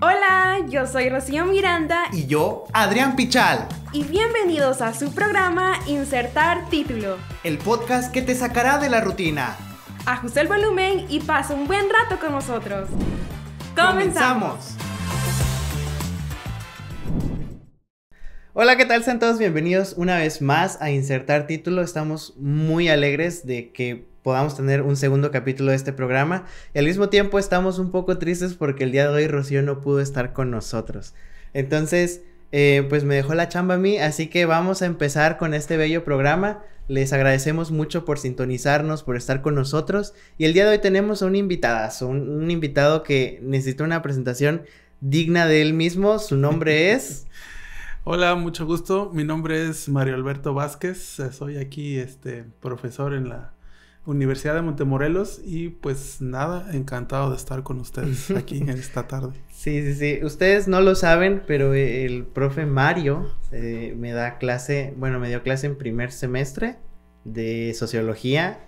Hola, yo soy Rocío Miranda. Y yo, Adrián Pichal. Y bienvenidos a su programa Insertar Título. El podcast que te sacará de la rutina. Ajusta el volumen y pasa un buen rato con nosotros. ¡Comenzamos! Hola, ¿qué tal? Sean todos bienvenidos una vez más a Insertar Título. Estamos muy alegres de que podamos tener un segundo capítulo de este programa. Y al mismo tiempo estamos un poco tristes porque el día de hoy Rocío no pudo estar con nosotros. Entonces, eh, pues me dejó la chamba a mí, así que vamos a empezar con este bello programa. Les agradecemos mucho por sintonizarnos, por estar con nosotros. Y el día de hoy tenemos a un invitadazo, un, invitado que necesita una presentación digna de él mismo. Su nombre es... Hola, mucho gusto. Mi nombre es Mario Alberto Vázquez. Soy aquí este, profesor en la Universidad de Montemorelos y pues nada, encantado de estar con ustedes aquí en esta tarde. Sí, sí, sí, ustedes no lo saben, pero el profe Mario eh, me da clase, bueno, me dio clase en primer semestre de sociología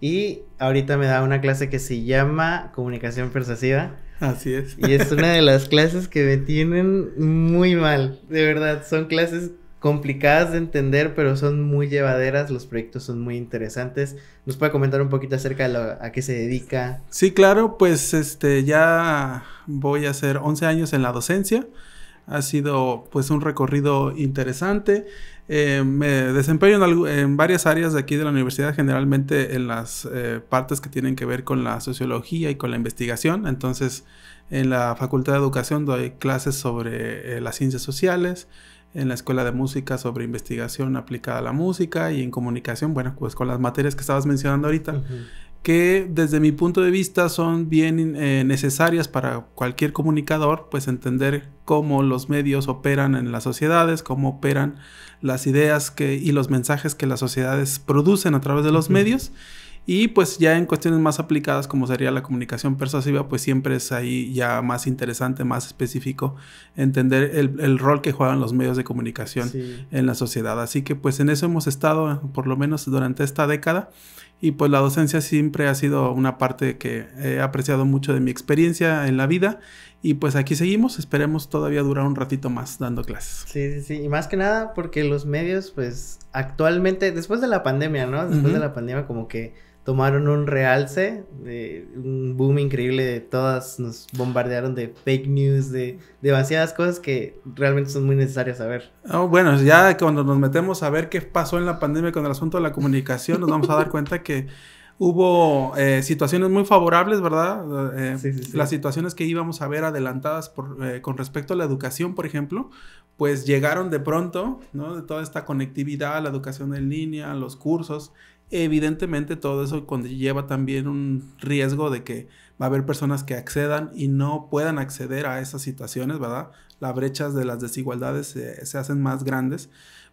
y ahorita me da una clase que se llama comunicación persuasiva. Así es. Y es una de las clases que me tienen muy mal, de verdad, son clases complicadas de entender, pero son muy llevaderas, los proyectos son muy interesantes. ¿Nos puede comentar un poquito acerca de a qué se dedica? Sí, claro, pues este ya voy a hacer 11 años en la docencia. Ha sido pues un recorrido interesante. Eh, me desempeño en, varias áreas de aquí de la universidad, generalmente en las eh, partes que tienen que ver con la sociología y con la investigación. Entonces, en la Facultad de Educación doy clases sobre eh, las ciencias sociales, en la Escuela de Música sobre investigación aplicada a la música y en comunicación, bueno, pues con las materias que estabas mencionando ahorita, que desde mi punto de vista son bien eh, necesarias para cualquier comunicador, pues entender cómo los medios operan en las sociedades, cómo operan las ideas que, y los mensajes que las sociedades producen a través de los medios y pues ya en cuestiones más aplicadas como sería la comunicación persuasiva, pues siempre es ahí ya más interesante, más específico entender el, rol que juegan los medios de comunicación en la sociedad. Así que pues en eso hemos estado por lo menos durante esta década y pues la docencia siempre ha sido una parte que he apreciado mucho de mi experiencia en la vida y pues aquí seguimos, esperemos todavía durar un ratito más dando clases. Sí, sí, sí, y más que nada porque los medios pues actualmente, después de la pandemia, ¿no? Después de la pandemia como que tomaron un realce, un boom increíble de todas, nos bombardearon de fake news, de demasiadas cosas que realmente son muy necesarias saber. Ah, bueno, ya cuando nos metemos a ver qué pasó en la pandemia con el asunto de la comunicación, nos vamos a dar cuenta que hubo eh, situaciones muy favorables, ¿verdad? Eh, las situaciones que íbamos a ver adelantadas por, eh, con respecto a la educación, por ejemplo, pues llegaron de pronto, ¿no? De toda esta conectividad, la educación en línea, los cursos, Evidentemente todo eso conlleva también un riesgo de que va a haber personas que accedan y no puedan acceder a esas situaciones, ¿verdad? Las brechas de las desigualdades se, hacen más grandes,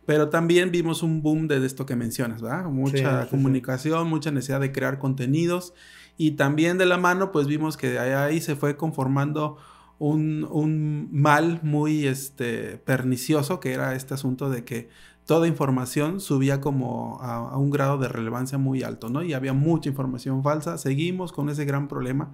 pero también vimos un boom de esto que mencionas, ¿verdad? Mucha comunicación, mucha necesidad de crear contenidos y también de la mano pues vimos que ahí se fue conformando un, mal muy este, pernicioso que era este asunto de que toda información subía como a, un grado de relevancia muy alto, ¿no? Y había mucha información falsa. Seguimos con ese gran problema.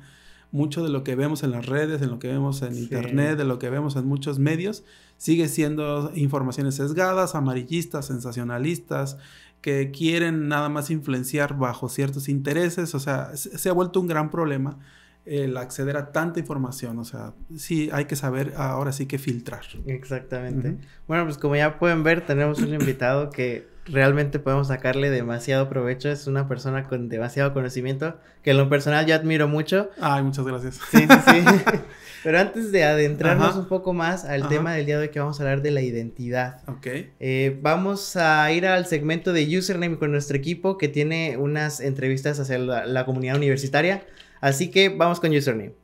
Mucho de lo que vemos en las redes, en lo que vemos en internet, de lo que vemos en muchos medios, sigue siendo informaciones sesgadas, amarillistas, sensacionalistas, que quieren nada más influenciar bajo ciertos intereses. O sea, se ha vuelto un gran problema el acceder a tanta información. O sea, sí hay que saber ahora sí que filtrar. Exactamente. Bueno, pues como ya pueden ver, tenemos un invitado que realmente podemos sacarle demasiado provecho. Es una persona con demasiado conocimiento que en lo personal yo admiro mucho. Ay, muchas gracias. Sí, sí, sí. Pero antes de adentrarnos un poco más al tema del día de hoy que vamos a hablar de la identidad. Ok. Eh, vamos a ir al segmento de username con nuestro equipo que tiene unas entrevistas hacia la comunidad universitaria. Así que vamos con username.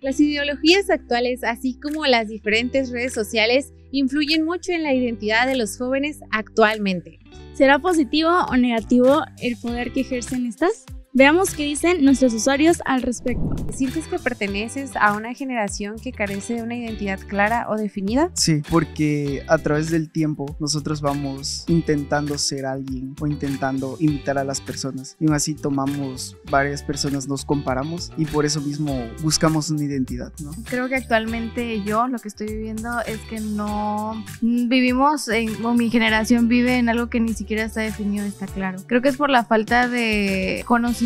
Las ideologías actuales, así como las diferentes redes sociales, influyen mucho en la identidad de los jóvenes actualmente. ¿Será positivo o negativo el poder que ejercen estas? Veamos qué dicen nuestros usuarios al respecto. ¿Sientes que perteneces a una generación que carece de una identidad clara o definida? Sí, porque a través del tiempo nosotros vamos intentando ser alguien o intentando imitar a las personas. Y aún así tomamos varias personas, nos comparamos y por eso mismo buscamos una identidad, ¿no? Creo que actualmente yo lo que estoy viviendo es que no mm, vivimos, en, o mi generación vive en algo que ni siquiera está definido, está claro. Creo que es por la falta de conocimiento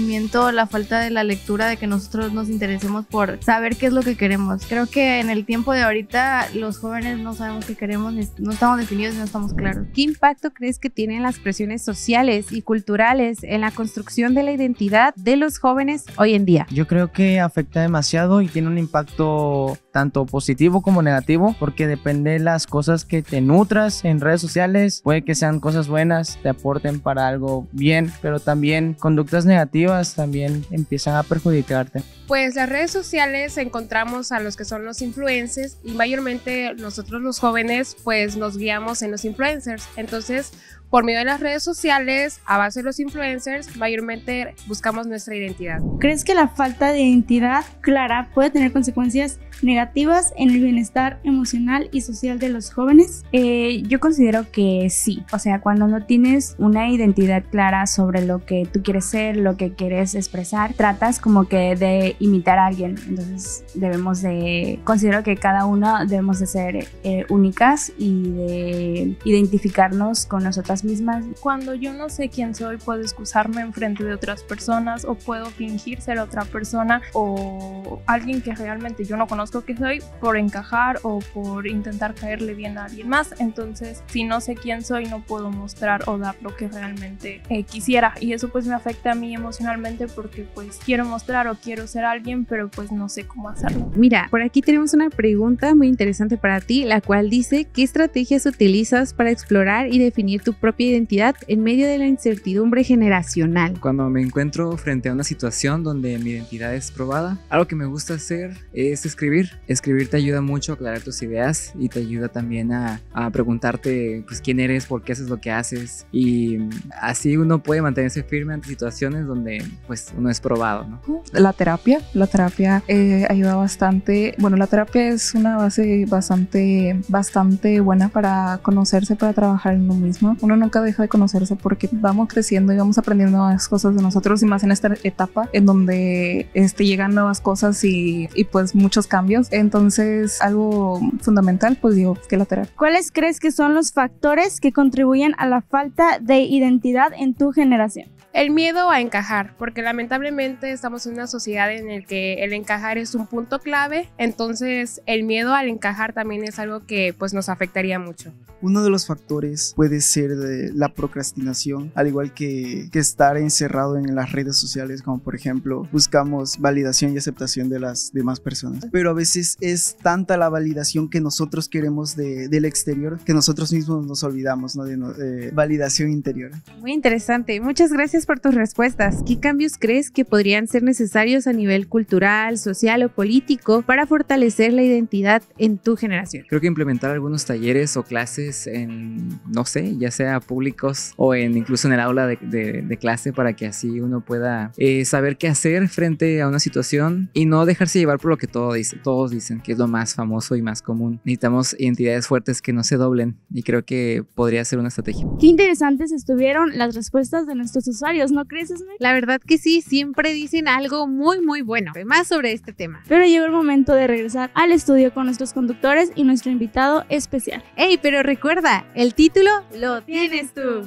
la falta de la lectura, de que nosotros nos interesemos por saber qué es lo que queremos. Creo que en el tiempo de ahorita los jóvenes no sabemos qué queremos, no estamos definidos no estamos claros. ¿Qué impacto crees que tienen las presiones sociales y culturales en la construcción de la identidad de los jóvenes hoy en día? Yo creo que afecta demasiado y tiene un impacto tanto positivo como negativo, porque depende de las cosas que te nutras en redes sociales, puede que sean cosas buenas, te aporten para algo bien, pero también conductas negativas también empiezan a perjudicarte. Pues las redes sociales encontramos a los que son los influencers y mayormente nosotros los jóvenes pues nos guiamos en los influencers. Entonces, por medio de las redes sociales, a base de los influencers, mayormente buscamos nuestra identidad. ¿Crees que la falta de identidad clara puede tener consecuencias negativas en el bienestar emocional y social de los jóvenes? Eh, yo considero que sí, o sea, cuando no tienes una identidad clara sobre lo que tú quieres ser, lo que quieres expresar, tratas como que de imitar a alguien, entonces debemos de, considero que cada una debemos de ser eh, únicas y de identificarnos con nosotras mismas. Cuando yo no sé quién soy, puedo excusarme en frente de otras personas o puedo fingir ser otra persona o alguien que realmente yo no conozco que soy por encajar o por intentar caerle bien a alguien más. Entonces, si no sé quién soy, no puedo mostrar o dar lo que realmente eh, quisiera. Y eso pues me afecta a mí emocionalmente porque pues quiero mostrar o quiero ser alguien, pero pues no sé cómo hacerlo. Mira, por aquí tenemos una pregunta muy interesante para ti, la cual dice, ¿qué estrategias utilizas para explorar y definir tu propia identidad en medio de la incertidumbre generacional? Cuando me encuentro frente a una situación donde mi identidad es probada, algo que me gusta hacer es escribir escribir. te ayuda mucho a aclarar tus ideas y te ayuda también a, preguntarte pues, quién eres, por qué haces lo que haces. Y así uno puede mantenerse firme ante situaciones donde pues, uno es probado. La terapia, la terapia eh, ayuda bastante. Bueno, la terapia es una base bastante, bastante buena para conocerse, para trabajar en uno mismo. Uno nunca deja de conocerse porque vamos creciendo y vamos aprendiendo nuevas cosas de nosotros y más en esta etapa en donde este, llegan nuevas cosas y, y pues muchos cambios entonces, algo fundamental, pues digo que la ¿Cuáles crees que son los factores que contribuyen a la falta de identidad en tu generación? El miedo a encajar, porque lamentablemente estamos en una sociedad en la que el encajar es un punto clave, entonces el miedo al encajar también es algo que pues nos afectaría mucho. Uno de los factores puede ser la procrastinación, al igual que, estar encerrado en las redes sociales, como por ejemplo buscamos validación y aceptación de las demás personas, pero a veces es tanta la validación que nosotros queremos del exterior que nosotros mismos nos olvidamos ¿no? de validación interior. Muy interesante, muchas gracias por tus respuestas. ¿Qué cambios crees que podrían ser necesarios a nivel cultural, social o político para fortalecer la identidad en tu generación? Creo que implementar algunos talleres o clases en, no sé, ya sea públicos o en incluso en el aula de, clase para que así uno pueda eh, saber qué hacer frente a una situación y no dejarse llevar por lo que todos dicen, que es lo más famoso y más común. Necesitamos identidades fuertes que no se doblen y creo que podría ser una estrategia. Qué interesantes estuvieron las respuestas de nuestros usuarios ¿no crees, Esme? La verdad que sí, siempre dicen algo muy, muy bueno. Más sobre este tema. Pero llegó el momento de regresar al estudio con nuestros conductores y nuestro invitado especial. ¡Ey, pero recuerda, el título lo tienes tú!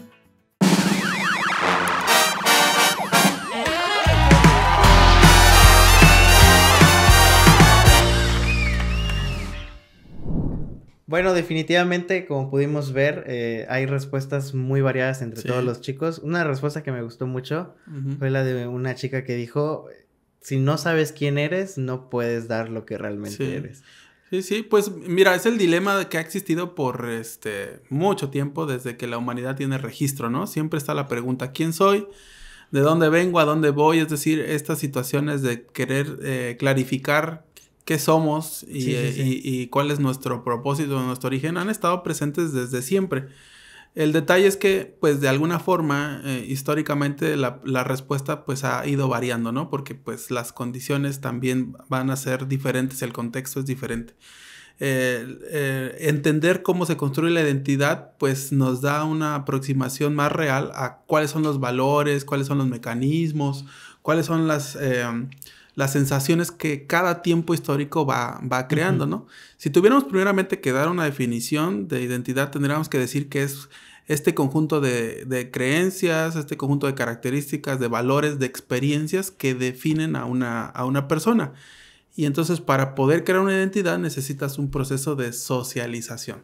Bueno, definitivamente, como pudimos ver, eh, hay respuestas muy variadas entre todos los chicos. Una respuesta que me gustó mucho fue la de una chica que dijo, si no sabes quién eres, no puedes dar lo que realmente eres. Sí, sí, pues mira, es el dilema que ha existido por este mucho tiempo desde que la humanidad tiene registro, ¿no? Siempre está la pregunta, ¿quién soy? ¿De dónde vengo? ¿A dónde voy? Es decir, estas situaciones de querer eh, clarificar qué somos eh, y, cuál es nuestro propósito, nuestro origen, han estado presentes desde siempre. El detalle es que, pues, de alguna forma, eh, históricamente la, respuesta, pues, ha ido variando, ¿no? Porque, pues, las condiciones también van a ser diferentes, el contexto es diferente. entender cómo se construye la identidad, pues nos da una aproximación más real a cuáles son los valores, cuáles son los mecanismos, cuáles son las, eh, las sensaciones que cada tiempo histórico va, va creando, ¿no? Si tuviéramos primeramente que dar una definición de identidad, tendríamos que decir que es este conjunto de, creencias, este conjunto de características, de valores, de experiencias que definen a una, a una persona. Y entonces para poder crear una identidad necesitas un proceso de socialización.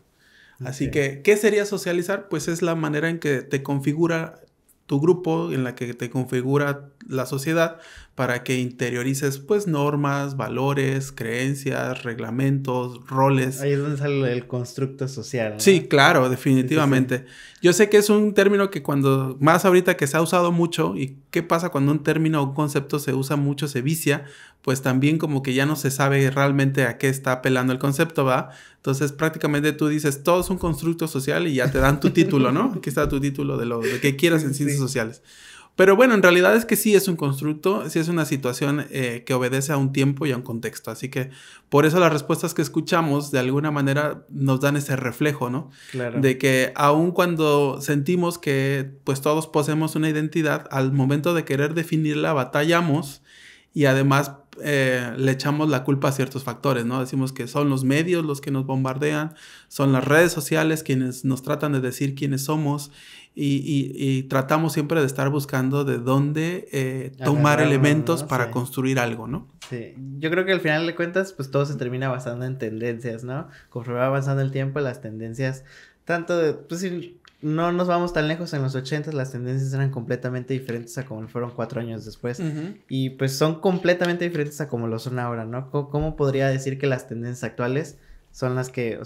Así que, ¿qué sería socializar? Pues es la manera en que te configura tu grupo, en la que te configura la sociedad para que interiorices pues normas, valores, creencias, reglamentos, roles. Ahí es donde sale el constructo social. Sí, claro, definitivamente. Yo sé que es un término que cuando más ahorita que se ha usado mucho y qué pasa cuando un término o un concepto se usa mucho, se vicia, pues también como que ya no se sabe realmente a qué está apelando el concepto, ¿va? Entonces prácticamente tú dices, todo es un constructo social y ya te dan tu título, ¿no? Aquí está tu título de lo que quieras en ciencias sociales. Pero bueno, en realidad es que sí es un constructo, sí es una situación eh, que obedece a un tiempo y a un contexto. Así que por eso las respuestas que escuchamos de alguna manera nos dan ese reflejo, ¿no? De que aun cuando sentimos que pues todos poseemos una identidad, al momento de querer definirla batallamos y además eh, le echamos la culpa a ciertos factores, ¿no? Decimos que son los medios los que nos bombardean, son las redes sociales quienes nos tratan de decir quiénes somos y, tratamos siempre de estar buscando de dónde eh, tomar elementos para construir algo, ¿no? Sí, yo creo que al final de cuentas, pues todo se termina basando en tendencias, ¿no? Conforme va avanzando el tiempo, las tendencias, tanto de, pues si no nos vamos tan lejos, en los 80 las tendencias eran completamente diferentes a como fueron cuatro años después. Y pues son completamente diferentes a como lo son ahora, ¿no? ¿Cómo podría decir que las tendencias actuales son las que,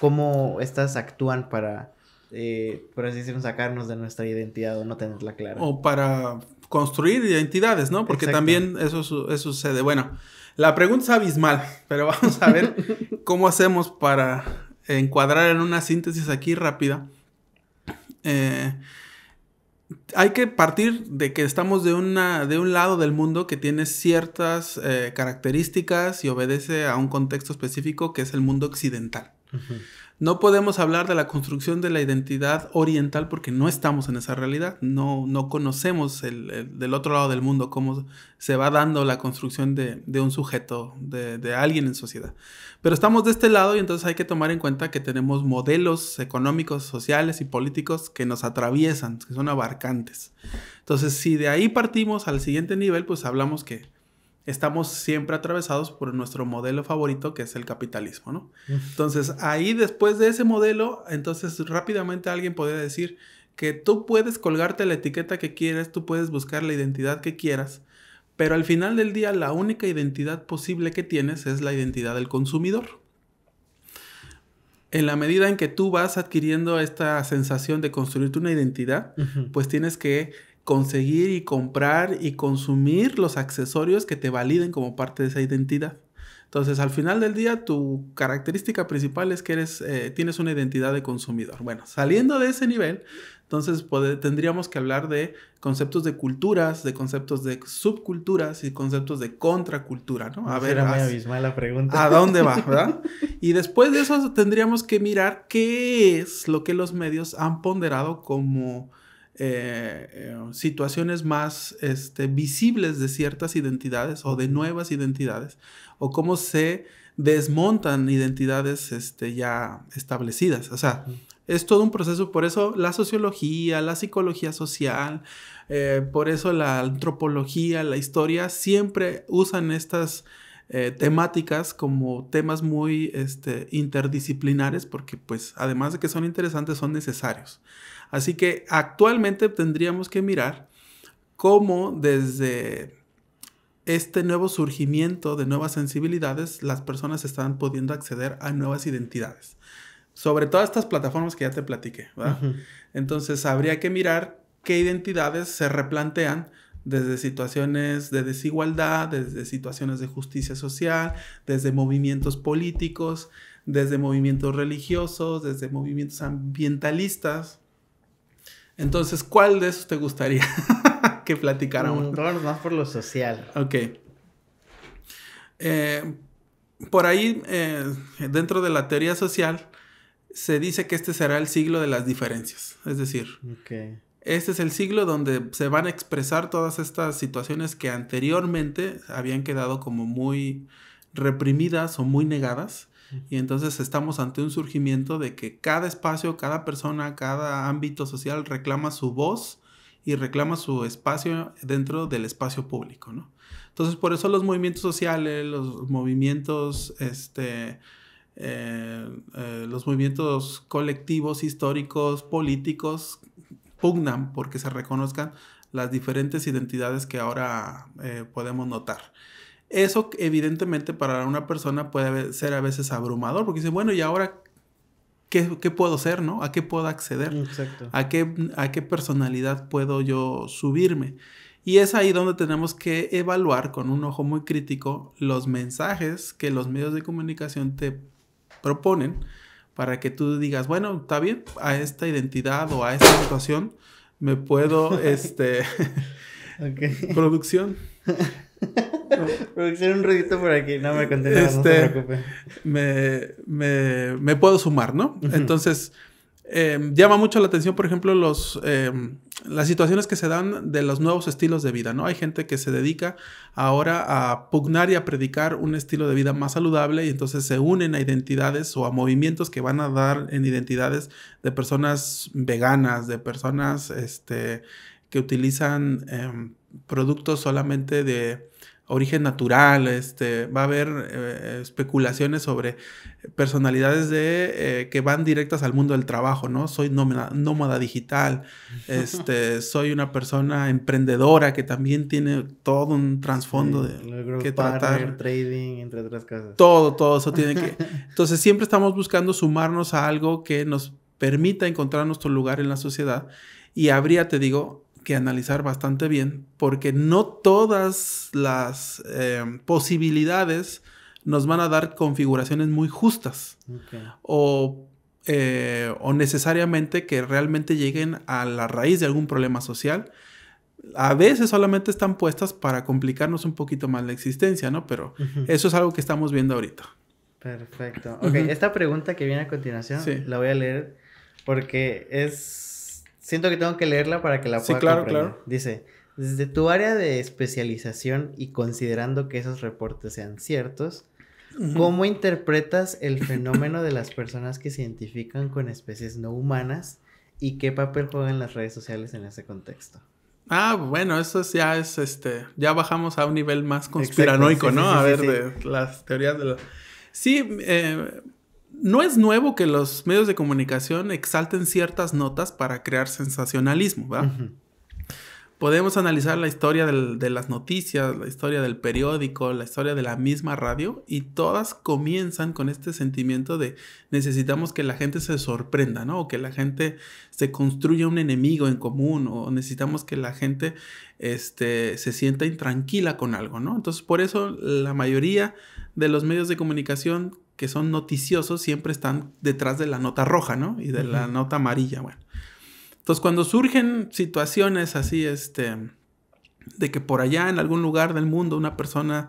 cómo estas actúan para eh, por así decirlo, sacarnos de nuestra identidad o no tenerla clara. O para construir identidades, ¿no? Porque también eso, sucede. Bueno, la pregunta es abismal, pero vamos a ver cómo hacemos para encuadrar en una síntesis aquí rápida. Eh, hay que partir de que estamos de, una, de un lado del mundo que tiene ciertas eh, características y obedece a un contexto específico que es el mundo occidental. No podemos hablar de la construcción de la identidad oriental porque no estamos en esa realidad, no, no conocemos el, del otro lado del mundo cómo se va dando la construcción de, un sujeto, de, alguien en sociedad. Pero estamos de este lado y entonces hay que tomar en cuenta que tenemos modelos económicos, sociales y políticos que nos atraviesan, que son abarcantes. Entonces, si de ahí partimos al siguiente nivel, pues hablamos que estamos siempre atravesados por nuestro modelo favorito que es el capitalismo, ¿no? Entonces, ahí después de ese modelo, entonces rápidamente alguien podría decir que tú puedes colgarte la etiqueta que quieres, tú puedes buscar la identidad que quieras, pero al final del día la única identidad posible que tienes es la identidad del consumidor. En la medida en que tú vas adquiriendo esta sensación de construirte una identidad, pues tienes que conseguir y comprar y consumir los accesorios que te validen como parte de esa identidad. Entonces, al final del día, tu característica principal es que eres, eh, tienes una identidad de consumidor. Bueno, saliendo de ese nivel, entonces tendríamos que hablar de conceptos de culturas, de conceptos de subculturas y conceptos de contracultura, ¿no? A ver, la pregunta. ¿A dónde va, verdad? y después de eso tendríamos que mirar qué es lo que los medios han ponderado como eh, eh, situaciones más este, visibles de ciertas identidades o de nuevas identidades, o cómo se desmontan identidades este, ya establecidas. O sea, es todo un proceso, por eso la sociología, la psicología social, eh, por eso la antropología, la historia, siempre usan estas eh, temáticas como temas muy este, interdisciplinares porque pues además de que son interesantes son necesarios. Así que actualmente tendríamos que mirar cómo desde este nuevo surgimiento de nuevas sensibilidades las personas están pudiendo acceder a nuevas identidades. Sobre todas estas plataformas que ya te platiqué, Entonces habría que mirar qué identidades se replantean desde situaciones de desigualdad, desde situaciones de justicia social, desde movimientos políticos, desde movimientos religiosos, desde movimientos ambientalistas. Entonces, ¿cuál de esos te gustaría que platicáramos? Mm, Vámonos más por lo social. Ok. Eh, por ahí, eh, dentro de la teoría social, se dice que este será el siglo de las diferencias. Es decir, okay. Este es el siglo donde se van a expresar todas estas situaciones que anteriormente habían quedado como muy reprimidas o muy negadas. Y entonces estamos ante un surgimiento de que cada espacio, cada persona, cada ámbito social reclama su voz y reclama su espacio dentro del espacio público, ¿no? Entonces, por eso los movimientos sociales, los movimientos, este, eh, eh, los movimientos colectivos, históricos, políticos, pugnan porque se reconozcan las diferentes identidades que ahora eh, podemos notar. Eso evidentemente para una persona puede ser a veces abrumador porque dice, bueno, ¿y ahora qué, puedo ser, no? ¿A qué puedo acceder? ¿A qué, ¿A qué personalidad puedo yo subirme? Y es ahí donde tenemos que evaluar con un ojo muy crítico los mensajes que los medios de comunicación te proponen para que tú digas, bueno, está bien, a esta identidad o a esta situación me puedo, este, producción. Producción un ruidito por aquí, no me contenta, no te este, Me, me, puedo sumar, ¿no? Entonces, em, llama mucho la atención, por ejemplo, los... Em, las situaciones que se dan de los nuevos estilos de vida, ¿no? Hay gente que se dedica ahora a pugnar y a predicar un estilo de vida más saludable y entonces se unen a identidades o a movimientos que van a dar en identidades de personas veganas, de personas este, que utilizan em, productos solamente de origen natural, este, va a haber eh, especulaciones sobre personalidades de, eh, que van directas al mundo del trabajo, ¿no? Soy nómada, digital, este, soy una persona emprendedora que también tiene todo un trasfondo de que partner, tratar. trading, entre otras cosas. Todo, todo eso tiene que... Entonces siempre estamos buscando sumarnos a algo que nos permita encontrar nuestro lugar en la sociedad y habría, te digo, que analizar bastante bien porque no todas las eh, posibilidades nos van a dar configuraciones muy justas o, eh, o, necesariamente que realmente lleguen a la raíz de algún problema social. A veces solamente están puestas para complicarnos un poquito más la existencia, ¿no? Pero eso es algo que estamos viendo ahorita. Perfecto. Ok, esta pregunta que viene a continuación la voy a leer porque es Siento que tengo que leerla para que la pueda Sí, claro, claro. Dice, desde tu área de especialización y considerando que esos reportes sean ciertos, ¿cómo interpretas el fenómeno de las personas que se identifican con especies no humanas y qué papel juegan las redes sociales en ese contexto? Ah, bueno, eso ya es este, ya bajamos a un nivel más conspiranoico, ¿no? a ver, de las teorías de la... Sí, eh, no es nuevo que los medios de comunicación exalten ciertas notas para crear sensacionalismo, ¿verdad? Podemos analizar la historia de las noticias, la historia del periódico, la historia de la misma radio y todas comienzan con este sentimiento de necesitamos que la gente se sorprenda, ¿no? O que la gente se construya un enemigo en común o necesitamos que la gente este, se sienta intranquila con algo, ¿no? Entonces por eso la mayoría de los medios de comunicación que son noticiosos siempre están detrás de la nota roja, ¿no? Y de la nota amarilla, bueno. Entonces, cuando surgen situaciones así, este, de que por allá en algún lugar del mundo una persona,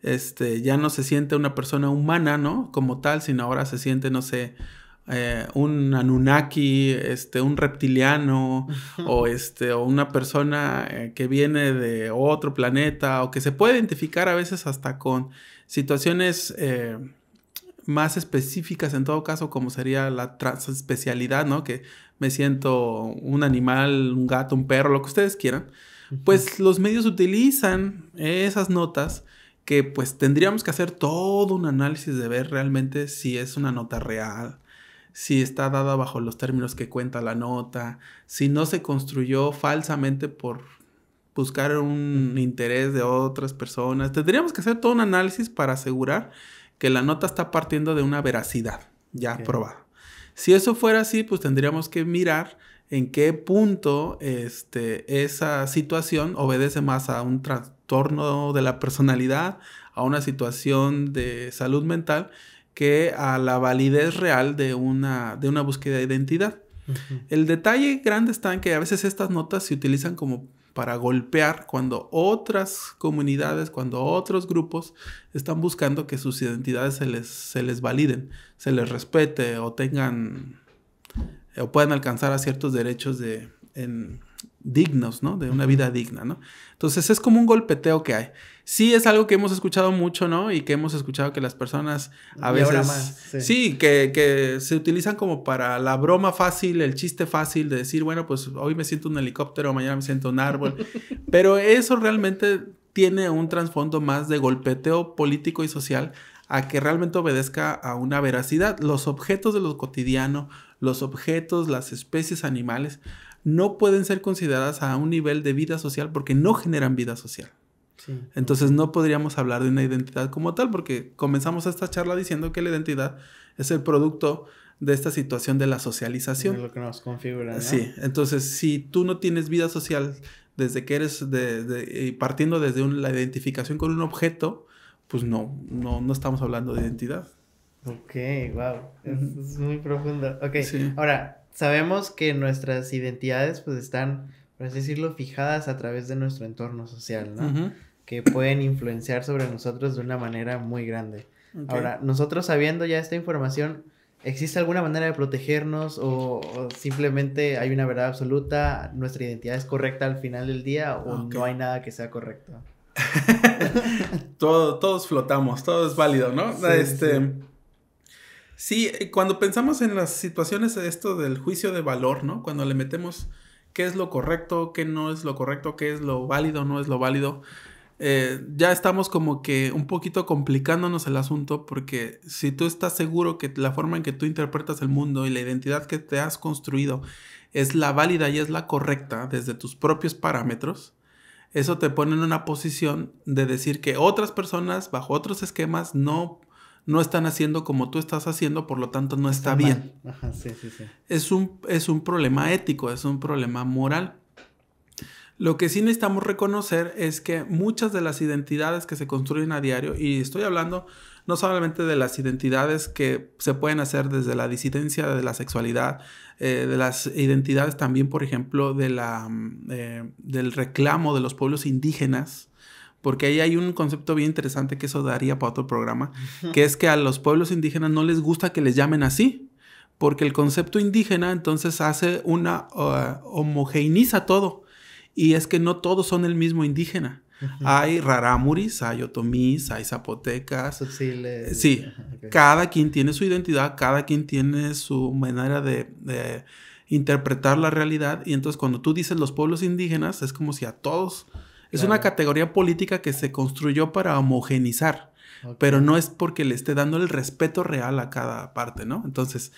este, ya no se siente una persona humana, ¿no? Como tal, sino ahora se siente, no sé, eh, un Anunnaki, este, un reptiliano, o este, o una persona eh, que viene de otro planeta, o que se puede identificar a veces hasta con situaciones eh, más específicas en todo caso, como sería la transespecialidad, ¿no? Que me siento un animal, un gato, un perro, lo que ustedes quieran. Pues los medios utilizan esas notas que pues tendríamos que hacer todo un análisis de ver realmente si es una nota real, si está dada bajo los términos que cuenta la nota, si no se construyó falsamente por buscar un interés de otras personas. Tendríamos que hacer todo un análisis para asegurar que la nota está partiendo de una veracidad ya probada. Si eso fuera así, pues tendríamos que mirar en qué punto este, esa situación obedece más a un trastorno de la personalidad, a una situación de salud mental, que a la validez real de una, de una búsqueda de identidad. El detalle grande está en que a veces estas notas se utilizan como para golpear cuando otras comunidades, cuando otros grupos están buscando que sus identidades se les, se les validen, se les respete o tengan o puedan alcanzar a ciertos derechos de, dignos, ¿no? De una vida digna, ¿no? Entonces es como un golpeteo que hay sí es algo que hemos escuchado mucho, ¿no? Y que hemos escuchado que las personas a veces... Más, sí, que, que, se utilizan como para la broma fácil, el chiste fácil de decir, bueno, pues hoy me siento un helicóptero, mañana me siento un árbol. Pero eso realmente tiene un trasfondo más de golpeteo político y social a que realmente obedezca a una veracidad. Los objetos de lo cotidiano, los objetos, las especies animales, no pueden ser consideradas a un nivel de vida social porque no generan vida social. Entonces no podríamos hablar de una identidad como tal, porque comenzamos esta charla diciendo que la identidad es el producto de esta situación de la socialización. Es lo que nos configura. Sí, entonces si tú no tienes vida social desde que eres de, partiendo desde la identificación con un objeto, pues no, no, no estamos hablando de identidad. Ok, wow, es, muy profundo. Ok, ahora, sabemos que nuestras identidades pues están es decirlo, fijadas a través de nuestro entorno social, ¿no? Que pueden influenciar sobre nosotros de una manera muy grande. Ahora, nosotros sabiendo ya esta información, ¿existe alguna manera de protegernos o, simplemente hay una verdad absoluta? ¿Nuestra identidad es correcta al final del día o no hay nada que sea correcto? todo, todos flotamos, todo es válido, ¿no? este, sí. sí, eh, cuando pensamos en las situaciones de esto del juicio de valor, ¿no? Cuando le metemos qué es lo correcto, qué no es lo correcto, qué es lo válido, no es lo válido. Eh, ya estamos como que un poquito complicándonos el asunto porque si tú estás seguro que la forma en que tú interpretas el mundo y la identidad que te has construido es la válida y es la correcta desde tus propios parámetros, eso te pone en una posición de decir que otras personas bajo otros esquemas no no están haciendo como tú estás haciendo, por lo tanto no está, bien. Es, un, es un problema ético, es un problema moral. Lo que sí necesitamos reconocer es que muchas de las identidades que se construyen a diario, y estoy hablando no solamente de las identidades que se pueden hacer desde la disidencia de la sexualidad, eh, de las identidades también, por ejemplo, de la, mm, eh, del reclamo de los pueblos indígenas, porque ahí hay un concepto bien interesante que eso daría para otro programa, que es que a los pueblos indígenas no les gusta que les llamen así, porque el concepto indígena entonces hace una uh, homogeneiza todo, y es que no todos son el mismo indígena. Hay raramuris, hay otomís, hay zapotecas. Sí, eh, cada quien tiene su identidad, cada quien tiene su manera de, de, interpretar la realidad. Y entonces cuando tú dices los pueblos indígenas, es como si a todos es una categoría política que se construyó para homogenizar, pero no es porque le esté dando el respeto real a cada parte, ¿no? Entonces,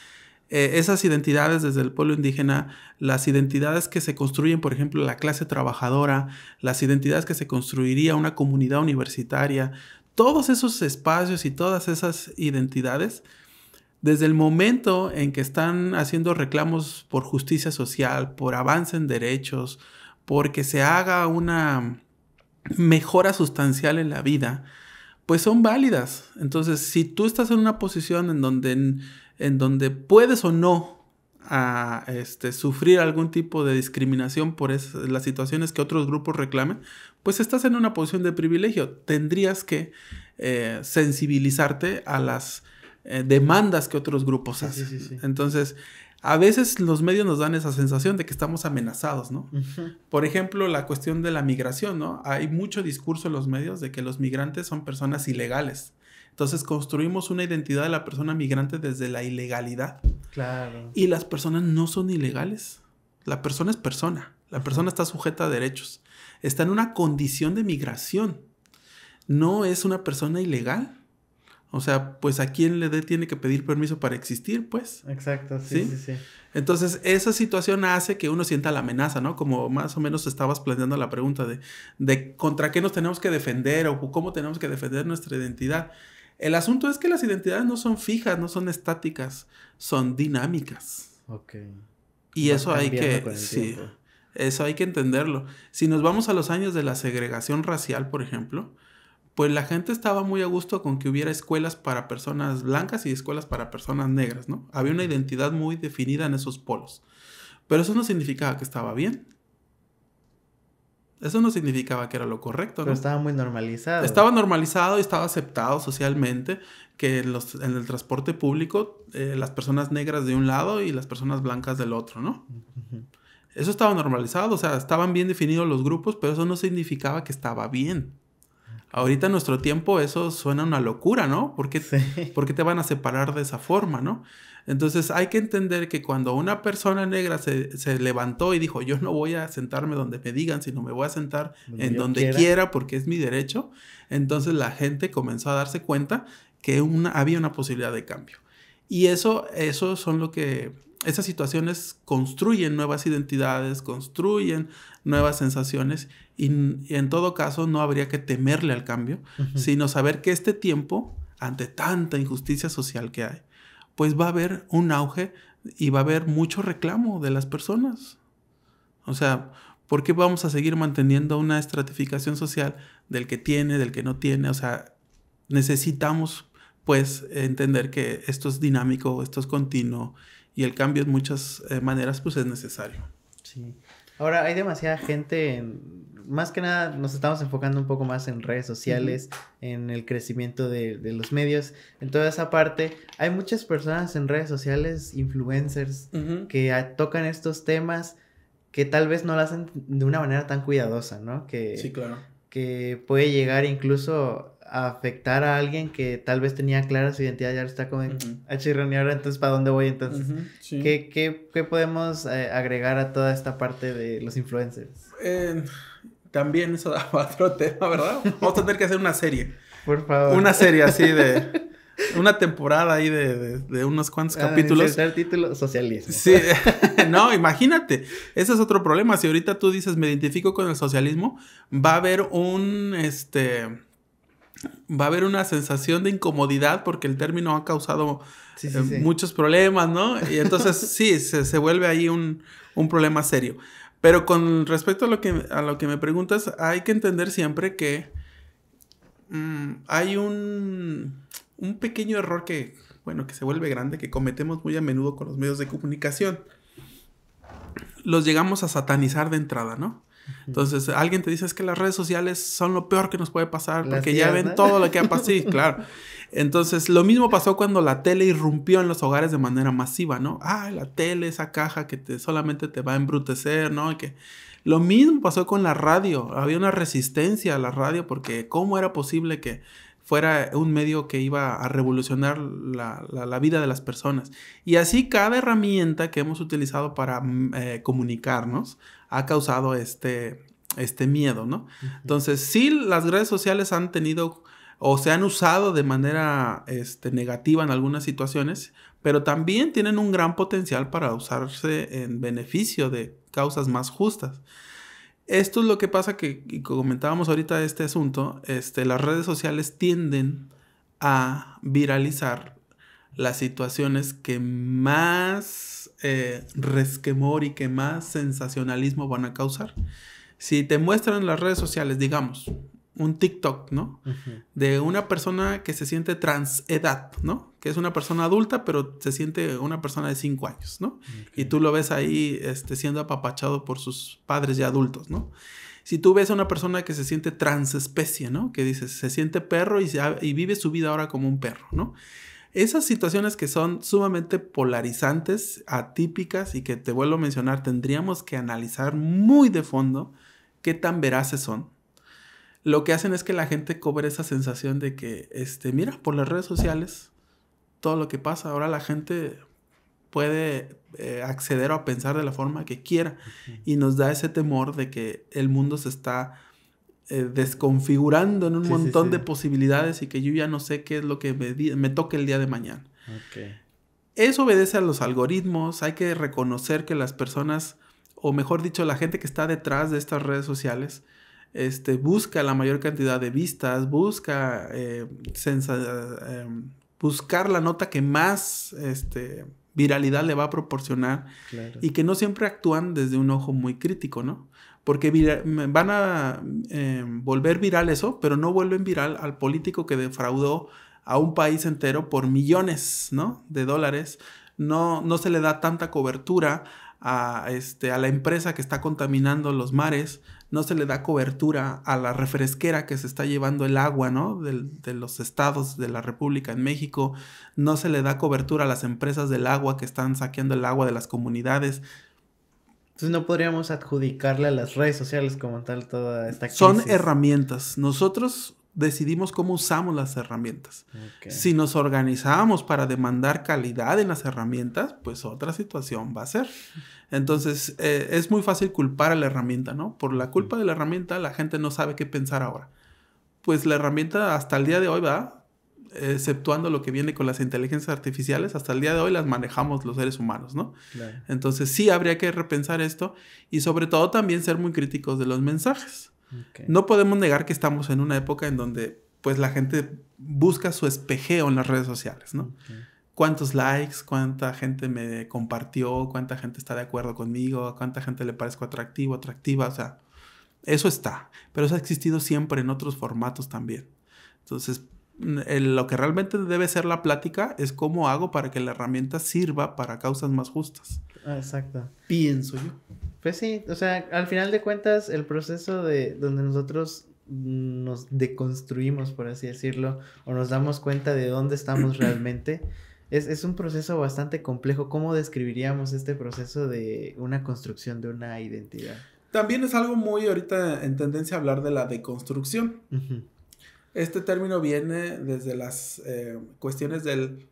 eh, esas identidades desde el pueblo indígena, las identidades que se construyen, por ejemplo, la clase trabajadora, las identidades que se construiría una comunidad universitaria, todos esos espacios y todas esas identidades, desde el momento en que están haciendo reclamos por justicia social, por avance en derechos, porque se haga una mejora sustancial en la vida, pues son válidas. Entonces, si tú estás en una posición en donde, en, donde puedes o no este, sufrir algún tipo de discriminación por las situaciones que otros grupos reclamen, pues estás en una posición de privilegio. Tendrías que eh, sensibilizarte a las eh, demandas que otros grupos hacen. Entonces, a veces los medios nos dan esa sensación de que estamos amenazados, ¿no? Por ejemplo, la cuestión de la migración, ¿no? Hay mucho discurso en los medios de que los migrantes son personas ilegales. Entonces construimos una identidad de la persona migrante desde la ilegalidad. Claro. Y las personas no son ilegales. La persona es persona. La persona está sujeta a derechos. Está en una condición de migración. No es una persona ilegal o sea, pues a quién le dé tiene que pedir permiso para existir, pues. Exacto, sí, Entonces, esa situación hace que uno sienta la amenaza, ¿no? Como más o menos estabas planteando la pregunta de, de contra qué nos tenemos que defender o cómo tenemos que defender nuestra identidad. El asunto es que las identidades no son fijas, no son estáticas, son dinámicas. Ok. Y eso hay que... Sí, eso hay que entenderlo. Si nos vamos a los años de la segregación racial, por ejemplo, pues la gente estaba muy a gusto con que hubiera escuelas para personas blancas y escuelas para personas negras, ¿no? Había una identidad muy definida en esos polos. Pero eso no significaba que estaba bien. Eso no significaba que era lo correcto, ¿no? Pero estaba muy normalizado. Estaba normalizado y estaba aceptado socialmente que en, el transporte público eh, las personas negras de un lado y las personas blancas del otro, ¿no? Eso estaba normalizado, o sea, estaban bien definidos los grupos, pero eso no significaba que estaba bien. Ahorita en nuestro tiempo eso suena una locura, ¿no? ¿Por qué, te van a separar de esa forma, no? Entonces hay que entender que cuando una persona negra se, levantó y dijo, yo no voy a sentarme donde me digan, sino me voy a sentar en donde quiera. porque es mi derecho, entonces la gente comenzó a darse cuenta que había una posibilidad de cambio. Y eso, eso son lo que, esas situaciones construyen nuevas identidades, construyen nuevas sensaciones y, en todo caso no habría que temerle al cambio, sino saber que este tiempo, ante tanta injusticia social que hay, pues va a haber un auge y va a haber mucho reclamo de las personas. O sea, ¿por qué vamos a seguir manteniendo una estratificación social del que tiene, del que no tiene? O sea, necesitamos pues entender que esto es dinámico, esto es continuo y el cambio en muchas eh, maneras pues es necesario. Sí. Ahora hay demasiada gente en más que nada nos estamos enfocando un poco más en redes sociales, en el crecimiento de, los medios, en toda esa parte. Hay muchas personas en redes sociales, influencers, que tocan estos temas que tal vez no lo hacen de una manera tan cuidadosa, ¿no? Que, sí, claro. Que puede llegar incluso a afectar a alguien que tal vez tenía clara su identidad y ahora está como uh ahora entonces ¿para dónde voy entonces? ¿Qué, qué, podemos eh, agregar a toda esta parte de los influencers? Eh, también eso da otro tema, ¿verdad? Vamos a tener que hacer una serie. Por favor. Una serie así de. Una temporada ahí de, de, unos cuantos ah, capítulos. El título socialismo. Sí, no, imagínate. Ese es otro problema. Si ahorita tú dices me identifico con el socialismo, va a haber un este. Va a haber una sensación de incomodidad porque el término ha causado eh, muchos problemas, ¿no? Y entonces sí, se, vuelve ahí un, un problema serio. Pero con respecto a lo que, a lo que me preguntas, hay que entender siempre que mm, hay un, un pequeño error que, bueno, que se vuelve grande, que cometemos muy a menudo con los medios de comunicación. Los llegamos a satanizar de entrada, ¿no? Entonces, alguien te dice es que las redes sociales son lo peor que nos puede pasar porque ya ven todo lo que ha pasado. Sí, claro. Entonces, lo mismo pasó cuando la tele irrumpió en los hogares de manera masiva, ¿no? Ah, la tele, esa caja que te, solamente te va a embrutecer, ¿no? que lo mismo pasó con la radio. Había una resistencia a la radio porque ¿cómo era posible que fuera un medio que iba a revolucionar la, vida de las personas. Y así cada herramienta que hemos utilizado para mm, eh, comunicarnos ha causado este, este miedo, ¿no? Entonces, sí, las redes sociales han tenido o se han usado de manera este, negativa en algunas situaciones, pero también tienen un gran potencial para usarse en beneficio de causas más justas. Esto es lo que pasa que y comentábamos ahorita este asunto, este, las redes sociales tienden a viralizar las situaciones que más eh, resquemor y que más sensacionalismo van a causar. Si te muestran las redes sociales, digamos, un TikTok, ¿no? De una persona que se siente transedad, ¿no? Que es una persona adulta, pero se siente una persona de 5 años, ¿no? Y tú lo ves ahí este, siendo apapachado por sus padres ya adultos, ¿no? Si tú ves a una persona que se siente transespecie, ¿no? Que dice, se siente perro y vive su vida ahora como un perro, ¿no? Esas situaciones que son sumamente polarizantes, atípicas y que te vuelvo a mencionar, tendríamos que analizar muy de fondo qué tan veraces son. Lo que hacen es que la gente cobre esa sensación de que, este, mira, por las redes sociales, todo lo que pasa, ahora la gente puede eh, acceder o pensar de la forma que quiera y nos da ese temor de que el mundo se está eh, desconfigurando en un montón de posibilidades y que yo ya no sé qué es lo que me, toque el día de mañana. Eso obedece a los algoritmos, hay que reconocer que las personas, o mejor dicho, la gente que está detrás de estas redes sociales, este, busca la mayor cantidad de vistas, busca eh, eh, buscar la nota que más este, viralidad le va a proporcionar y que no siempre actúan desde un ojo muy crítico, ¿no? porque van a em, volver viral eso, pero no vuelven viral al político que defraudó a un país entero por millones de dólares. No, no se le da tanta cobertura a, este, a la empresa que está contaminando los mares, no se le da cobertura a la refresquera que se está llevando el agua, ¿no? De, de, los estados de la República en México, no se le da cobertura a las empresas del agua que están saqueando el agua de las comunidades. Entonces no podríamos adjudicarle a las redes sociales como tal toda esta crisis. Son herramientas. Nosotros decidimos cómo usamos las herramientas. Si nos organizamos para demandar calidad en las herramientas, pues otra situación va a ser. Entonces, eh, es muy fácil culpar a la herramienta, ¿no? Por la culpa de la herramienta, la gente no sabe qué pensar ahora. Pues la herramienta hasta el día de hoy, va exceptuando lo que viene con las inteligencias artificiales, hasta el día de hoy las manejamos los seres humanos, ¿no? Entonces sí habría que repensar esto y sobre todo también ser muy críticos de los mensajes. No podemos negar que estamos en una época en donde pues la gente busca su espejeo en las redes sociales, ¿no? ¿Cuántos likes? ¿Cuánta gente me compartió? ¿Cuánta gente está de acuerdo conmigo? ¿Cuánta gente le parezco atractivo, atractiva? O sea, eso está, pero eso ha existido siempre en otros formatos también. Entonces, lo que realmente debe ser la plática es cómo hago para que la herramienta sirva para causas más justas. Ah, exacto. Pienso yo. Pues sí, o sea, al final de cuentas, el proceso de donde nosotros nos deconstruimos, por así decirlo, o nos damos cuenta de dónde estamos realmente, es, un proceso bastante complejo. ¿Cómo describiríamos este proceso de una construcción de una identidad? También es algo muy ahorita en tendencia hablar de la deconstrucción. Este término viene desde las eh, cuestiones del...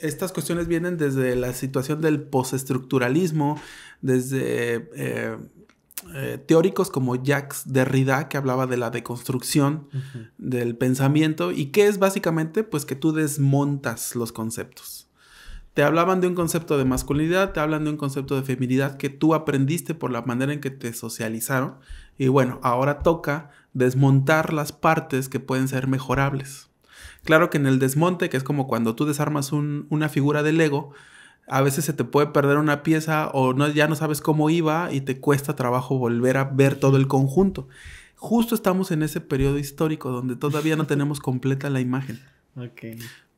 Estas cuestiones vienen desde la situación del postestructuralismo, desde eh, eh, teóricos como Jacques Derrida, que hablaba de la deconstrucción del pensamiento, y que es básicamente pues que tú desmontas los conceptos. Te hablaban de un concepto de masculinidad, te hablan de un concepto de feminidad que tú aprendiste por la manera en que te socializaron, y bueno, ahora toca desmontar las partes que pueden ser mejorables. Claro que en el desmonte, que es como cuando tú desarmas una figura de Lego, a veces se te puede perder una pieza o ya no sabes cómo iba y te cuesta trabajo volver a ver todo el conjunto. Justo estamos en ese periodo histórico donde todavía no tenemos completa la imagen.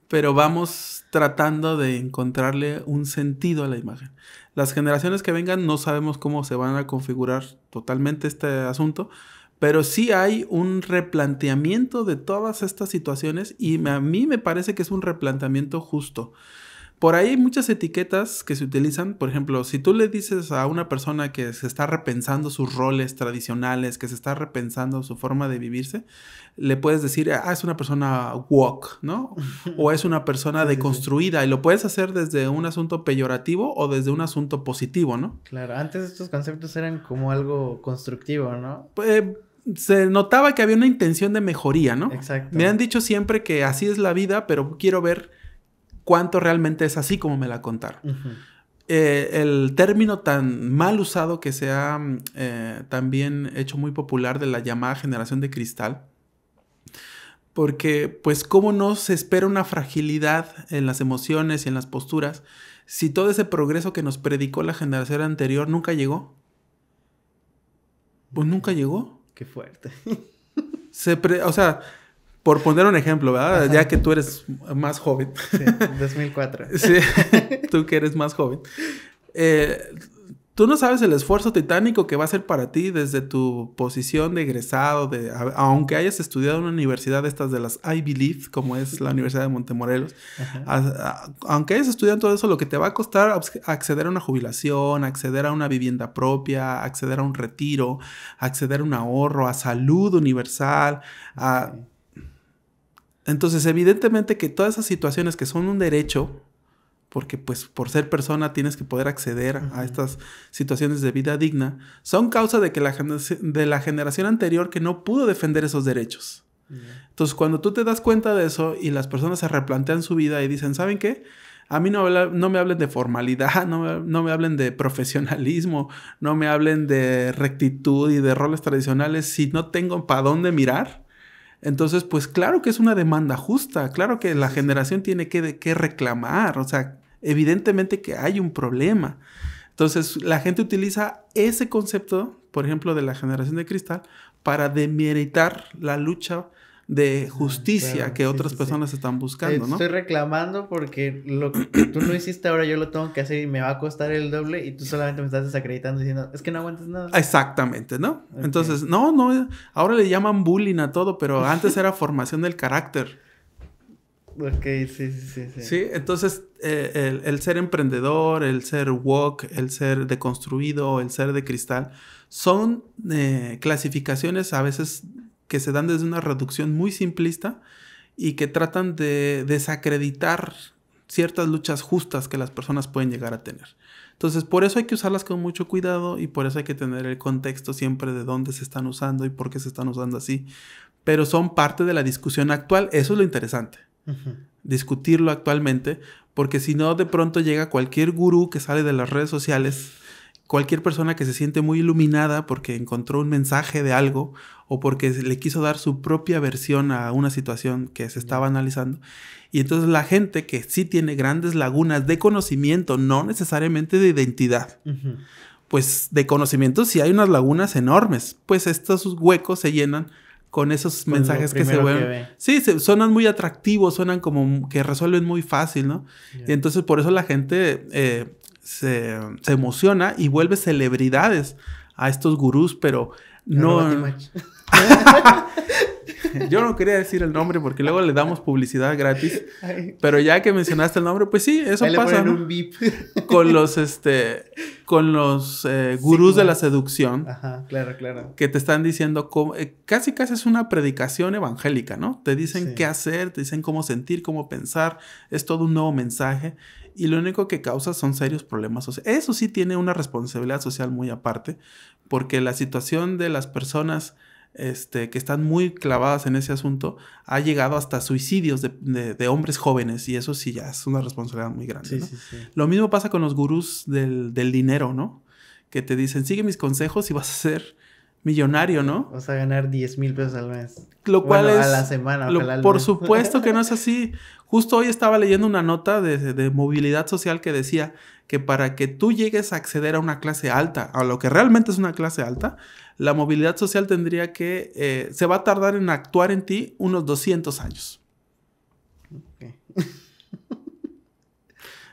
Pero vamos tratando de encontrarle un sentido a la imagen. Las generaciones que vengan no sabemos cómo se van a configurar totalmente este asunto, pero sí hay un replanteamiento de todas estas situaciones y a mí me parece que es un replanteamiento justo. Por ahí hay muchas etiquetas que se utilizan, por ejemplo, si tú le dices a una persona que se está repensando sus roles tradicionales, que se está repensando su forma de vivirse, le puedes decir, ah, es una persona walk ¿no? O es una persona deconstruida, y lo puedes hacer desde un asunto peyorativo o desde un asunto positivo, ¿no? Claro, antes estos conceptos eran como algo constructivo, ¿no? Eh, se notaba que había una intención de mejoría, ¿no? Exacto. Me han dicho siempre que así es la vida, pero quiero ver cuánto realmente es así como me la contaron. Eh, el término tan mal usado que se ha mm, eh, también hecho muy popular de la llamada generación de cristal, porque pues cómo no se espera una fragilidad en las emociones y en las posturas si todo ese progreso que nos predicó la generación anterior nunca llegó. Pues nunca llegó. Qué fuerte. Se o sea, por poner un ejemplo, ¿verdad? Ya que tú eres más joven. Sí, 2004. sí, tú que eres más joven. Eh, Tú no sabes el esfuerzo titánico que va a ser para ti desde tu posición de egresado, de, aunque hayas estudiado en una universidad de estas de las I Believe, como es la Universidad de Montemorelos, aunque hayas estudiado todo eso, lo que te va a costar acceder a una jubilación, acceder a una vivienda propia, acceder a un retiro, acceder a un ahorro, a salud universal, Entonces, evidentemente que todas esas situaciones que son un derecho, porque pues por ser persona tienes que poder acceder a estas situaciones de vida digna, son causa de que la, de la generación anterior que no pudo defender esos derechos. Entonces, cuando tú te das cuenta de eso y las personas se replantean su vida y dicen, ¿saben qué? A mí no, no me hablen de formalidad, no me, hablen de profesionalismo, no me hablen de rectitud y de roles tradicionales si no tengo para dónde mirar. Entonces, pues claro que es una demanda justa, claro que la generación tiene que, que reclamar, o sea, Evidentemente que hay un problema. Entonces, la gente utiliza ese concepto, por ejemplo, de la generación de cristal, para demeritar la lucha de ah, justicia que otras personas están buscando, ¿no? Estoy reclamando porque lo que tú no hiciste ahora yo lo tengo que hacer y me va a costar el doble y tú solamente me estás desacreditando diciendo, es que no aguantas nada. Exactamente, ¿no? Entonces, no, no, ahora le llaman bullying a todo, pero antes era formación del carácter. Ok, sí, sí, sí. Sí, entonces eh, el, ser emprendedor, el ser woke, el ser deconstruido, el ser de cristal, son eh, clasificaciones a veces que se dan desde una reducción muy simplista y que tratan de desacreditar ciertas luchas justas que las personas pueden llegar a tener. Entonces, por eso hay que usarlas con mucho cuidado y por eso hay que tener el contexto siempre de dónde se están usando y por qué se están usando así. Pero son parte de la discusión actual, eso es lo interesante discutirlo actualmente, porque si no, de pronto llega cualquier gurú que sale de las redes sociales, cualquier persona que se siente muy iluminada porque encontró un mensaje de algo o porque le quiso dar su propia versión a una situación que se estaba analizando. Y entonces la gente que sí tiene grandes lagunas de conocimiento, no necesariamente de identidad. pues de conocimiento sí hay unas lagunas enormes, pues estos huecos se llenan con esos mensajes que se vuelven sí, se, muy atractivos, suenan como que resuelven muy fácil, ¿no? Y entonces por eso la gente eh, se, emociona y vuelve celebridades a estos gurús, pero no Yo no quería decir el nombre porque luego le damos publicidad gratis. Pero ya que mencionaste el nombre, pues sí, eso pasa. Le un bip. Con los este con los eh, gurús de la seducción. Ajá, claro, claro. Que te están diciendo cómo, eh, casi casi es una predicación evangélica, ¿no? Te dicen qué hacer, te dicen cómo sentir, cómo pensar, es todo un nuevo mensaje y lo único que causa son serios problemas sociales. Eso sí tiene una responsabilidad social muy aparte, porque la situación de las personas este, que están muy clavadas en ese asunto, ha llegado hasta suicidios de, hombres jóvenes y eso sí ya es una responsabilidad muy grande. Lo mismo pasa con los gurús del, dinero, ¿no? Que te dicen, sigue mis consejos y vas a ser millonario, ¿no? Vas a ganar 10 mil pesos al mes. Lo cual es... A la semana, Por supuesto que no es así. Justo hoy estaba leyendo una nota de, movilidad social que decía que para que tú llegues a acceder a una clase alta, a lo que realmente es una clase alta, la movilidad social tendría que, eh, se va a tardar en actuar en ti unos 200 años.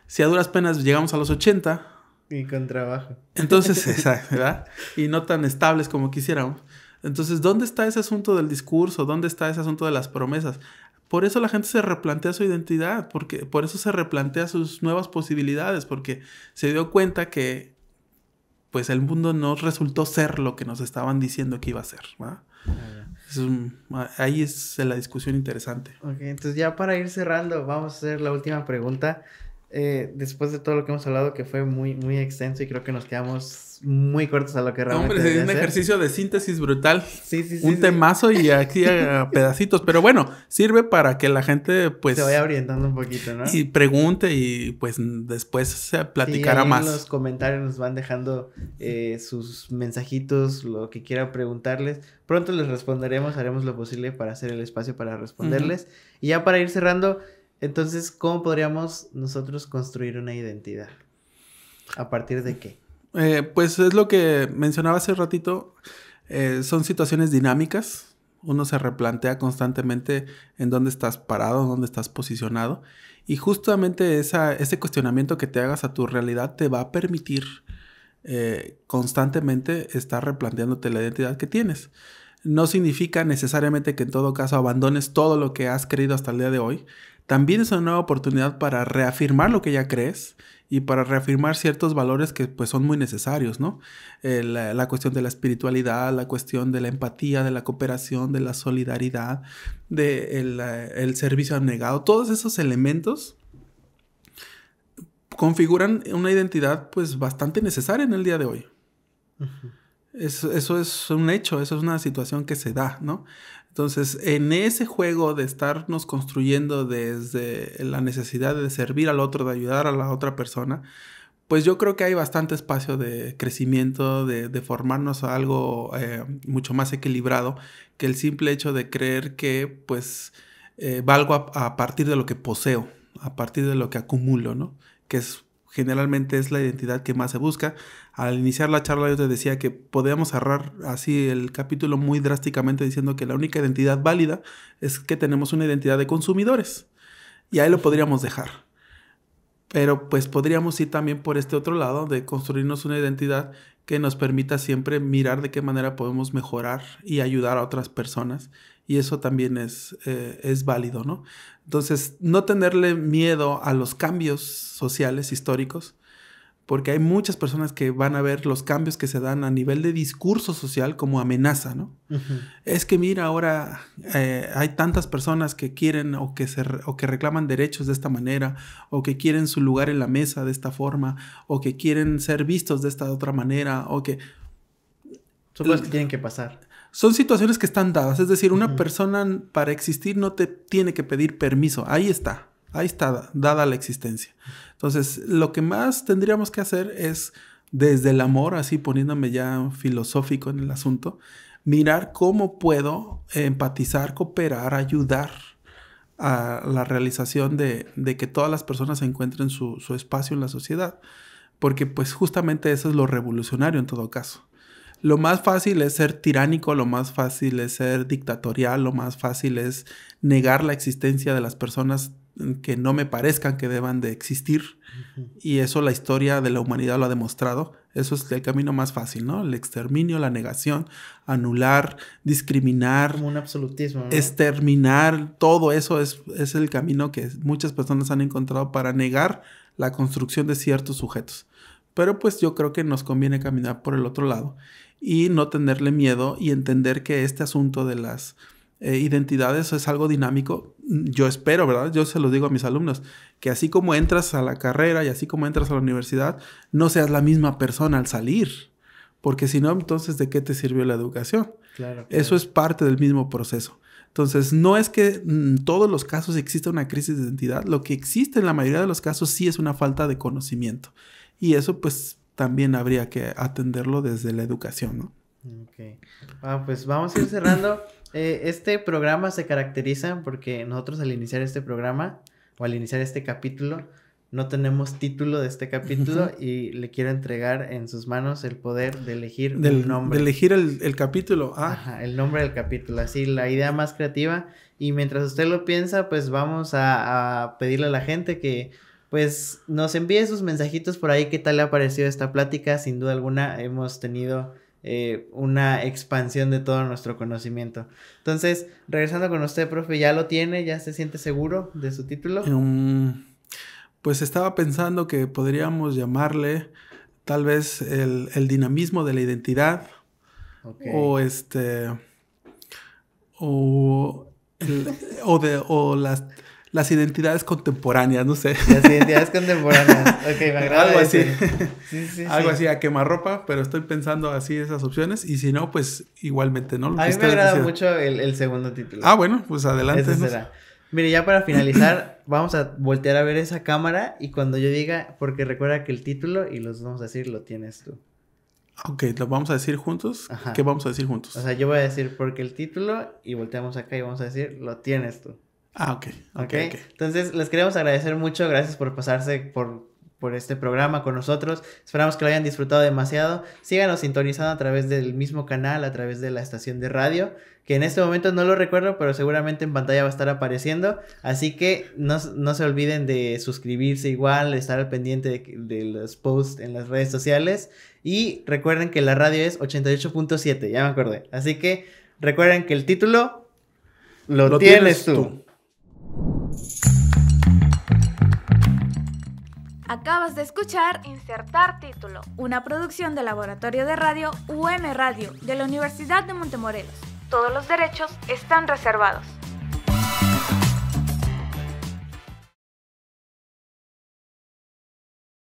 si a duras penas llegamos a los 80. Y con trabajo. Entonces, esa, ¿verdad? Y no tan estables como quisiéramos. Entonces, ¿dónde está ese asunto del discurso? ¿Dónde está ese asunto de las promesas? Por eso la gente se replantea su identidad, porque por eso se replantea sus nuevas posibilidades, porque se dio cuenta que pues el mundo no resultó ser lo que nos estaban diciendo que iba a ser. Ah, ahí es la discusión interesante. Ok, entonces ya para ir cerrando, vamos a hacer la última pregunta. Eh, después de todo lo que hemos hablado, que fue muy, muy extenso y creo que nos quedamos muy cortos a lo que realmente. Hombre, es un ejercicio de síntesis brutal. Sí, sí, sí. Un temazo y aquí a pedacitos. Pero bueno, sirve para que la gente, pues. Se vaya orientando un poquito, ¿no? Y pregunte y pues después se platicará más. En los comentarios nos van dejando eh, sus mensajitos, lo que quiera preguntarles. Pronto les responderemos, haremos lo posible para hacer el espacio para responderles. Y ya para ir cerrando, entonces, ¿cómo podríamos nosotros construir una identidad? ¿A partir de qué? Eh, pues es lo que mencionaba hace ratito, eh, son situaciones dinámicas, uno se replantea constantemente en dónde estás parado, en dónde estás posicionado, y justamente ese cuestionamiento que te hagas a tu realidad te va a permitir eh, constantemente estar replanteándote la identidad que tienes. No significa necesariamente que en todo caso abandones todo lo que has creído hasta el día de hoy, también es una nueva oportunidad para reafirmar lo que ya crees y para reafirmar ciertos valores que pues son muy necesarios, ¿no? Eh, la, cuestión de la espiritualidad, la cuestión de la empatía, de la cooperación, de la solidaridad, del de el servicio abnegado, todos esos elementos configuran una identidad pues bastante necesaria en el día de hoy. Eso, eso, es un hecho, eso es una situación que se da, ¿no? Entonces, en ese juego de estarnos construyendo desde la necesidad de servir al otro, de ayudar a la otra persona, pues yo creo que hay bastante espacio de crecimiento, de, formarnos a algo eh, mucho más equilibrado que el simple hecho de creer que pues eh, valgo a, a, partir de lo que poseo, a partir de lo que acumulo, ¿no? Que es, generalmente es la identidad que más se busca, al iniciar la charla yo te decía que podíamos cerrar así el capítulo muy drásticamente diciendo que la única identidad válida es que tenemos una identidad de consumidores. Y ahí lo podríamos dejar. Pero pues podríamos ir también por este otro lado de construirnos una identidad que nos permita siempre mirar de qué manera podemos mejorar y ayudar a otras personas. Y eso también es, eh, es válido, ¿no? Entonces, no tenerle miedo a los cambios sociales, históricos, porque hay muchas personas que van a ver los cambios que se dan a nivel de discurso social como amenaza, ¿no? Es que mira, ahora eh, hay tantas personas que quieren o que, o que reclaman derechos de esta manera, o que quieren su lugar en la mesa de esta forma, o que quieren ser vistos de esta otra manera, o que... Son cosas que tienen que pasar. Son situaciones que están dadas, es decir, una persona para existir no te tiene que pedir permiso, ahí está. Ahí está, dada la existencia. Entonces, lo que más tendríamos que hacer es, desde el amor, así poniéndome ya filosófico en el asunto, mirar cómo puedo empatizar, cooperar, ayudar a la realización de, que todas las personas encuentren su, su, espacio en la sociedad. Porque pues justamente eso es lo revolucionario en todo caso. Lo más fácil es ser tiránico, lo más fácil es ser dictatorial, lo más fácil es negar la existencia de las personas que no me parezcan que deban de existir. Y eso la historia de la humanidad lo ha demostrado. Eso es el camino más fácil, ¿no? El exterminio, la negación, anular, discriminar. un absolutismo. Exterminar, todo eso es, es, el camino que muchas personas han encontrado para negar la construcción de ciertos sujetos. Pero pues yo creo que nos conviene caminar por el otro lado y no tenerle miedo y entender que este asunto de las eh, identidades es algo dinámico. Yo espero, ¿verdad? Yo se lo digo a mis alumnos, que así como entras a la carrera y así como entras a la universidad, no seas la misma persona al salir. Porque si no, entonces, ¿de qué te sirvió la educación? Eso es parte del mismo proceso. Entonces, no es que en mm, todos los casos exista una crisis de identidad. Lo que existe en la mayoría de los casos sí es una falta de conocimiento. Y eso, pues, también habría que atenderlo desde la educación, ¿no? Ok. Ah, pues vamos a ir cerrando. Eh, este programa se caracteriza porque nosotros al iniciar este programa o al iniciar este capítulo no tenemos título de este capítulo y le quiero entregar en sus manos el poder de elegir Del, nombre. De elegir el, capítulo. Ah. Ajá, el nombre del capítulo, así la idea más creativa. Y mientras usted lo piensa, pues vamos a, pedirle a la gente que pues nos envíe sus mensajitos por ahí, qué tal le ha parecido esta plática. Sin duda alguna hemos tenido eh, una expansión de todo nuestro conocimiento. Entonces, regresando con usted, profe, ¿ya lo tiene? ¿Ya se siente seguro de su título? Um, pues estaba pensando que podríamos llamarle tal vez el, dinamismo de la identidad o este o, o, de, o las las identidades contemporáneas, no sé. Las identidades contemporáneas. Ok, me agrada. Algo así. Algo así a quemarropa, pero estoy pensando así esas opciones. Y si no, pues igualmente, ¿no? Lo a mí me agrada mucho el, segundo título. Ah, bueno, pues adelante. Mire, ya para finalizar, vamos a voltear a ver esa cámara y cuando yo diga, porque recuerda que el título y los vamos a decir lo tienes tú. Ok, ¿lo vamos a decir juntos? ¿Qué vamos a decir juntos? O sea, yo voy a decir porque el título y volteamos acá y vamos a decir lo tienes tú. Ah, ok. Entonces, les queremos agradecer mucho. Gracias por pasarse por por este programa con nosotros. Esperamos que lo hayan disfrutado demasiado. Síganos sintonizando a través del mismo canal, a través de la estación de radio, que en este momento no lo recuerdo, pero seguramente en pantalla va a estar apareciendo. Así que no, se olviden de suscribirse igual, estar al pendiente de, los posts en las redes sociales. Y recuerden que la radio es 88.7, ya me acordé. Así que recuerden que el título lo, tienes, tú. Acabas de escuchar Insertar Título, una producción del Laboratorio de Radio UM Radio de la Universidad de Montemorelos. Todos los derechos están reservados.